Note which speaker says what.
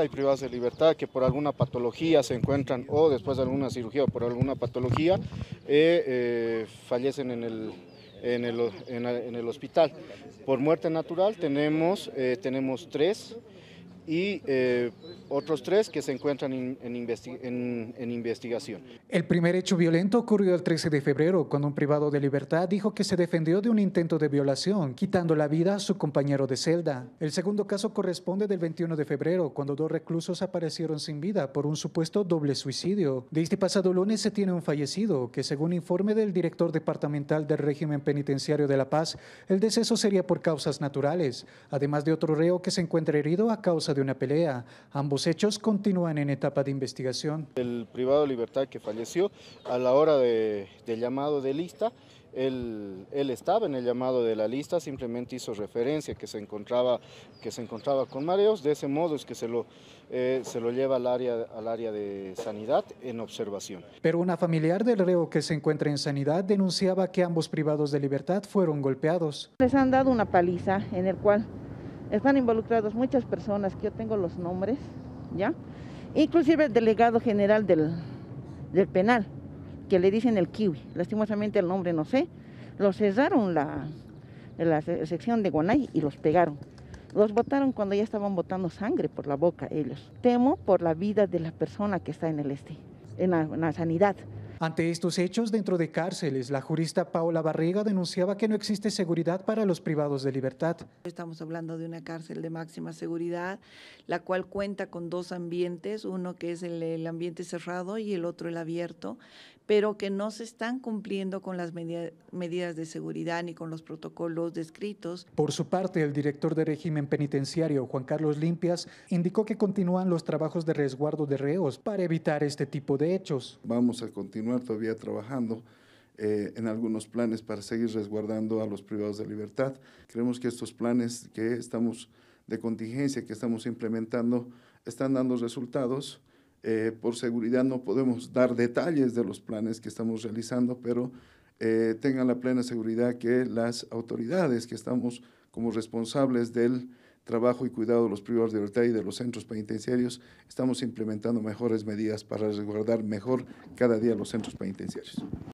Speaker 1: hay privados privadas de libertad que por alguna patología se encuentran o después de alguna cirugía o por alguna patología eh, eh, fallecen en el, en el, hospital. Por muerte natural tenemos, eh, tenemos tres y eh, otros tres que se encuentran en, en, investigación.
Speaker 2: El primer hecho violento ocurrió el 13 de febrero, cuando un privado de libertad dijo que se defendió de un intento de violación, quitando la vida a su compañero de celda. El segundo caso corresponde del 21 de febrero, cuando dos reclusos aparecieron sin vida por un supuesto doble suicidio. De este pasado lunes se tiene un fallecido, que según informe del director departamental del régimen penitenciario de La Paz, el deceso sería por causas naturales, además de otro reo que se encuentra herido a causa de de una pelea. Ambos hechos continúan en etapa de investigación.
Speaker 1: El privado de libertad que falleció a la hora del llamado de lista, él, estaba en el llamado de la lista, simplemente hizo referencia que se encontraba, que se encontraba con mareos, de ese modo es que se lo, eh, se lo lleva al área, al área de sanidad en observación.
Speaker 2: Pero una familiar del reo que se encuentra en sanidad denunciaba que ambos privados de libertad fueron golpeados.
Speaker 3: Les han dado una paliza en el cual están involucrados muchas personas, que yo tengo los nombres, ¿ya? Inclusive el delegado general del, penal, que le dicen el kiwi, lastimosamente el nombre no sé, los cerraron la, la sección de Guanay y los pegaron. Los votaron cuando ya estaban botando sangre por la boca ellos. Temo por la vida de la persona que está en el este, en la sanidad.
Speaker 2: Ante estos hechos dentro de cárceles, la jurista Paola Barriga denunciaba que no existe seguridad para los privados de libertad.
Speaker 4: Estamos hablando de una cárcel de máxima seguridad, la cual cuenta con dos ambientes, uno que es el, ambiente cerrado y el otro el abierto, pero que no se están cumpliendo con las medidas de seguridad ni con los protocolos descritos.
Speaker 2: Por su parte, el director de régimen penitenciario, Juan Carlos Limpias,
Speaker 5: indicó que continúan los trabajos de resguardo de reos para evitar este tipo de hechos. Vamos a continuar todavía trabajando eh, en algunos planes para seguir resguardando a los privados de libertad. Creemos que estos planes que estamos de contingencia que estamos implementando están dando resultados. Eh, por seguridad no podemos dar detalles de los planes que estamos realizando, pero eh, tengan la plena seguridad que las autoridades que estamos como responsables del trabajo y cuidado de los privados de libertad y de los centros penitenciarios, estamos implementando mejores medidas para resguardar mejor cada día los centros penitenciarios.